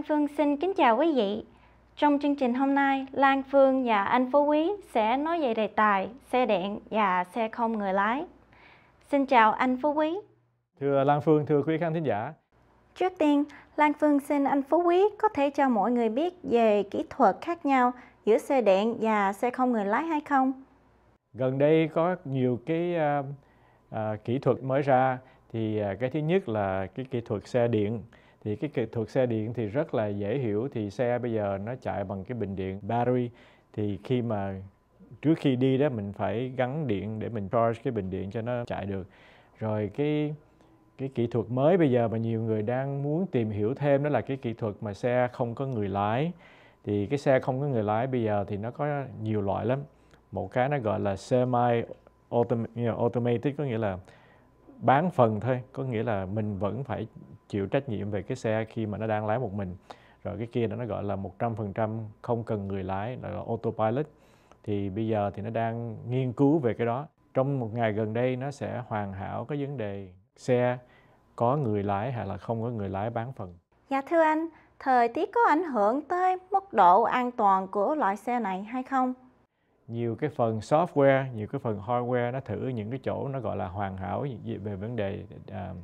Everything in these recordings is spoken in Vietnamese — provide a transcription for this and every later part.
Lan Phương xin kính chào quý vị. Trong chương trình hôm nay, Lan Phương và anh Phú Quý sẽ nói về đề tài xe điện và xe không người lái. Xin chào anh Phú Quý. Thưa Lan Phương, thưa quý khán thính giả. Trước tiên, Lan Phương xin anh Phú Quý có thể cho mọi người biết về kỹ thuật khác nhau giữa xe điện và xe không người lái hay không? Gần đây có nhiều cái uh, uh, kỹ thuật mới ra thì uh, cái thứ nhất là cái kỹ thuật xe điện thì cái kỹ thuật xe điện thì rất là dễ hiểu thì xe bây giờ nó chạy bằng cái bình điện battery thì khi mà trước khi đi đó mình phải gắn điện để mình charge cái bình điện cho nó chạy được rồi cái cái kỹ thuật mới bây giờ mà nhiều người đang muốn tìm hiểu thêm đó là cái kỹ thuật mà xe không có người lái thì cái xe không có người lái bây giờ thì nó có nhiều loại lắm một cái nó gọi là semi automatic có nghĩa là bán phần thôi có nghĩa là mình vẫn phải chịu trách nhiệm về cái xe khi mà nó đang lái một mình rồi cái kia đó nó gọi là 100% không cần người lái là autopilot thì bây giờ thì nó đang nghiên cứu về cái đó trong một ngày gần đây nó sẽ hoàn hảo cái vấn đề xe có người lái hay là không có người lái bán phần dạ thưa anh thời tiết có ảnh hưởng tới mức độ an toàn của loại xe này hay không nhiều cái phần software nhiều cái phần hardware nó thử những cái chỗ nó gọi là hoàn hảo về vấn đề uh,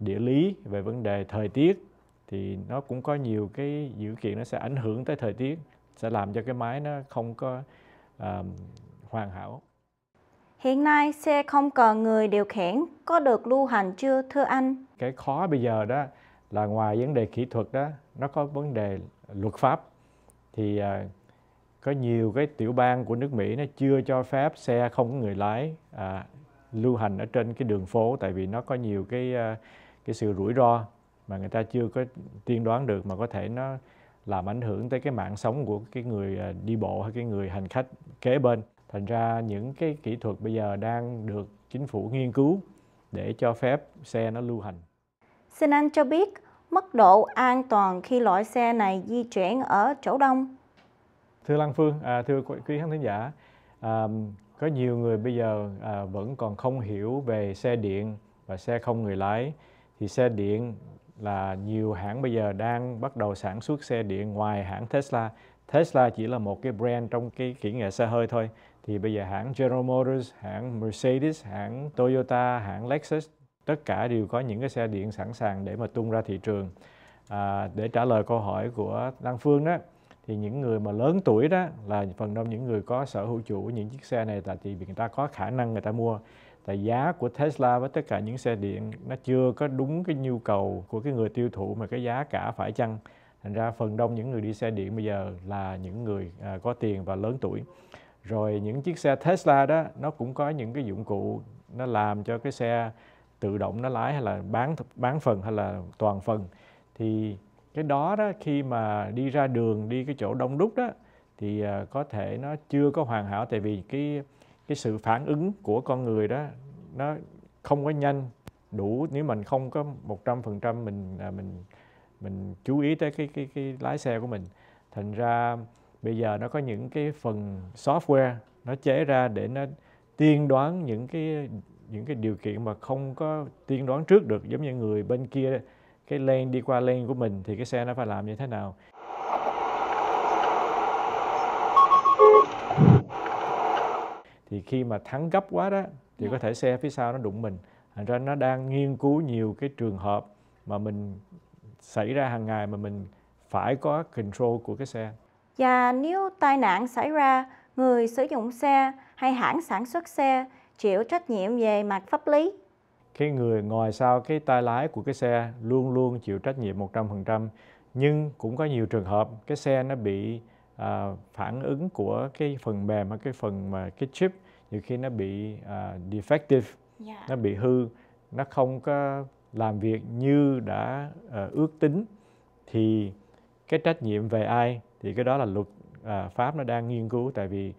địa lý về vấn đề thời tiết thì nó cũng có nhiều cái dữ kiện nó sẽ ảnh hưởng tới thời tiết sẽ làm cho cái máy nó không có uh, hoàn hảo Hiện nay xe không cần người điều khiển có được lưu hành chưa thưa anh? Cái khó bây giờ đó là ngoài vấn đề kỹ thuật đó nó có vấn đề luật pháp thì uh, có nhiều cái tiểu bang của nước Mỹ nó chưa cho phép xe không có người lái à, lưu hành ở trên cái đường phố tại vì nó có nhiều cái à, cái sự rủi ro mà người ta chưa có tiên đoán được mà có thể nó làm ảnh hưởng tới cái mạng sống của cái người à, đi bộ hay cái người hành khách kế bên. Thành ra những cái kỹ thuật bây giờ đang được chính phủ nghiên cứu để cho phép xe nó lưu hành. Xin anh cho biết mức độ an toàn khi loại xe này di chuyển ở chỗ đông thưa Lan Phương, à, thưa quý khán thính giả, à, có nhiều người bây giờ à, vẫn còn không hiểu về xe điện và xe không người lái. Thì xe điện là nhiều hãng bây giờ đang bắt đầu sản xuất xe điện ngoài hãng Tesla. Tesla chỉ là một cái brand trong cái kỹ nghệ xe hơi thôi. Thì bây giờ hãng General Motors, hãng Mercedes, hãng Toyota, hãng Lexus, tất cả đều có những cái xe điện sẵn sàng để mà tung ra thị trường. À, để trả lời câu hỏi của Lan Phương đó thì những người mà lớn tuổi đó là phần đông những người có sở hữu chủ những chiếc xe này tại thì vì người ta có khả năng người ta mua tại giá của Tesla với tất cả những xe điện nó chưa có đúng cái nhu cầu của cái người tiêu thụ mà cái giá cả phải chăng thành ra phần đông những người đi xe điện bây giờ là những người à, có tiền và lớn tuổi rồi những chiếc xe Tesla đó nó cũng có những cái dụng cụ nó làm cho cái xe tự động nó lái hay là bán bán phần hay là toàn phần thì cái đó đó khi mà đi ra đường đi cái chỗ đông đúc đó thì à, có thể nó chưa có hoàn hảo tại vì cái cái sự phản ứng của con người đó nó không có nhanh đủ nếu mình không có một trăm phần trăm mình à, mình mình chú ý tới cái cái cái lái xe của mình thành ra bây giờ nó có những cái phần software nó chế ra để nó tiên đoán những cái những cái điều kiện mà không có tiên đoán trước được giống như người bên kia cái lane đi qua lane của mình thì cái xe nó phải làm như thế nào thì khi mà thắng gấp quá đó thì có dạ. thể xe phía sau nó đụng mình thành ra nó đang nghiên cứu nhiều cái trường hợp mà mình xảy ra hàng ngày mà mình phải có control của cái xe và nếu tai nạn xảy ra người sử dụng xe hay hãng sản xuất xe chịu trách nhiệm về mặt pháp lý cái người ngồi sau cái tay lái của cái xe luôn luôn chịu trách nhiệm 100% nhưng cũng có nhiều trường hợp cái xe nó bị à, phản ứng của cái phần mềm hay cái phần mà cái chip nhiều khi nó bị à, defective yeah. Dạ. nó bị hư nó không có làm việc như đã à, ước tính thì cái trách nhiệm về ai thì cái đó là luật à, pháp nó đang nghiên cứu tại vì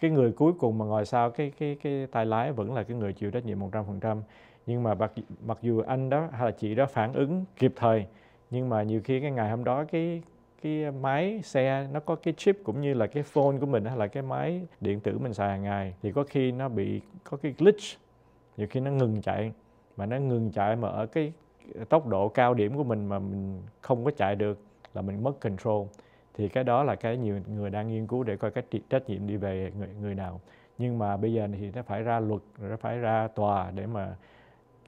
cái người cuối cùng mà ngồi sau cái cái cái tay lái vẫn là cái người chịu trách nhiệm 100% nhưng mà mặc, mặc dù anh đó hay là chị đó phản ứng kịp thời nhưng mà nhiều khi cái ngày hôm đó cái cái máy xe nó có cái chip cũng như là cái phone của mình hay là cái máy điện tử mình xài hàng ngày thì có khi nó bị có cái glitch nhiều khi nó ngừng chạy mà nó ngừng chạy mà ở cái tốc độ cao điểm của mình mà mình không có chạy được là mình mất control thì cái đó là cái nhiều người đang nghiên cứu để coi cái trách nhiệm đi về người, người nào nhưng mà bây giờ thì nó phải ra luật nó phải ra tòa để mà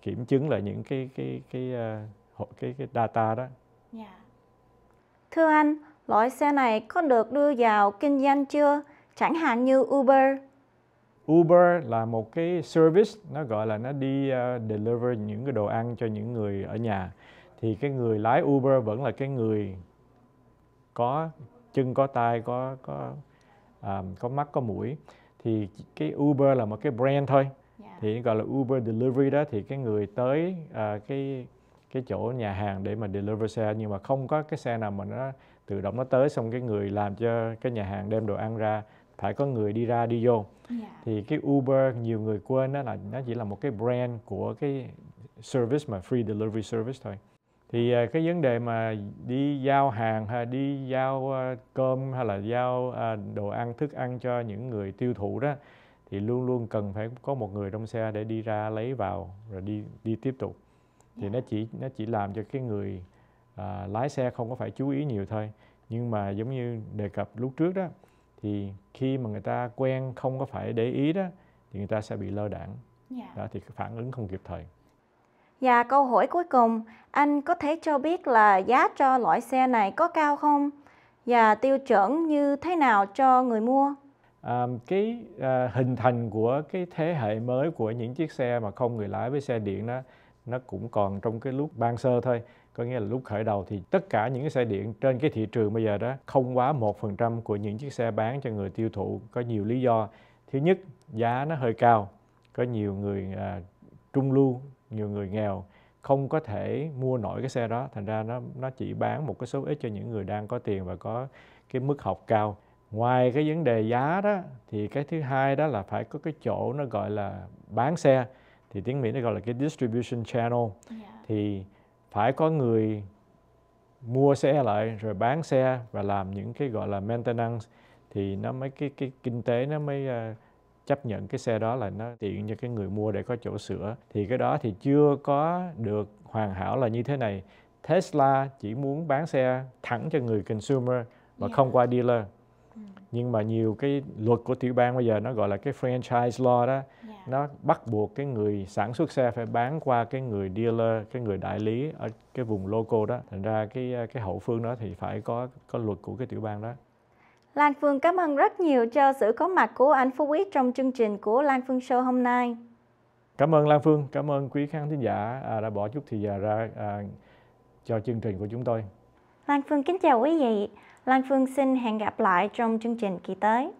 kiểm chứng lại những cái cái cái cái, ờ, cái, cái data đó. Yeah. Dạ. Thưa anh, loại xe này có được đưa vào kinh doanh chưa? Chẳng hạn như Uber. Uber là một cái service nó gọi là nó đi uh, deliver những cái đồ ăn cho những người ở nhà thì cái người lái Uber vẫn là cái người có chân có tay có có um, có mắt có mũi thì cái Uber là một cái brand thôi yeah. Dạ. thì gọi là Uber delivery đó thì cái người tới uh, cái cái chỗ nhà hàng để mà deliver xe nhưng mà không có cái xe nào mà nó tự động nó tới xong cái người làm cho cái nhà hàng đem đồ ăn ra phải có người đi ra đi vô yeah. Dạ. thì cái Uber nhiều người quên đó là nó chỉ là một cái brand của cái service mà free delivery service thôi thì uh, cái vấn đề mà đi giao hàng hay đi giao uh, cơm hay là giao uh, đồ ăn thức ăn cho những người tiêu thụ đó thì luôn luôn cần phải có một người trong xe để đi ra lấy vào rồi đi đi tiếp tục thì dạ. nó chỉ nó chỉ làm cho cái người à, lái xe không có phải chú ý nhiều thôi nhưng mà giống như đề cập lúc trước đó thì khi mà người ta quen không có phải để ý đó thì người ta sẽ bị lơ đảng yeah. Dạ. đó thì phản ứng không kịp thời và dạ, câu hỏi cuối cùng anh có thể cho biết là giá cho loại xe này có cao không và tiêu chuẩn như thế nào cho người mua à, cái à, hình thành của cái thế hệ mới của những chiếc xe mà không người lái với xe điện đó nó cũng còn trong cái lúc ban sơ thôi có nghĩa là lúc khởi đầu thì tất cả những cái xe điện trên cái thị trường bây giờ đó không quá một phần trăm của những chiếc xe bán cho người tiêu thụ có nhiều lý do thứ nhất giá nó hơi cao có nhiều người à, trung lưu nhiều người nghèo không có thể mua nổi cái xe đó thành ra nó nó chỉ bán một cái số ít cho những người đang có tiền và có cái mức học cao ngoài cái vấn đề giá đó thì cái thứ hai đó là phải có cái chỗ nó gọi là bán xe thì tiếng Mỹ nó gọi là cái distribution channel yeah. Dạ. thì phải có người mua xe lại rồi bán xe và làm những cái gọi là maintenance thì nó mới cái cái kinh tế nó mới uh, chấp nhận cái xe đó là nó tiện cho cái người mua để có chỗ sửa thì cái đó thì chưa có được hoàn hảo là như thế này Tesla chỉ muốn bán xe thẳng cho người consumer mà yeah. Dạ. không qua dealer Ừ. nhưng mà nhiều cái luật của tiểu bang bây giờ nó gọi là cái franchise law đó yeah. Dạ. nó bắt buộc cái người sản xuất xe phải bán qua cái người dealer cái người đại lý ở cái vùng local đó thành ra cái cái hậu phương đó thì phải có có luật của cái tiểu bang đó Lan Phương cảm ơn rất nhiều cho sự có mặt của anh Phú Quý trong chương trình của Lan Phương Show hôm nay. Cảm ơn Lan Phương, cảm ơn quý khán thính giả à, đã bỏ chút thời giờ ra à, cho chương trình của chúng tôi. Lan Phương kính chào quý vị. Lan Phương xin hẹn gặp lại trong chương trình kỳ tới.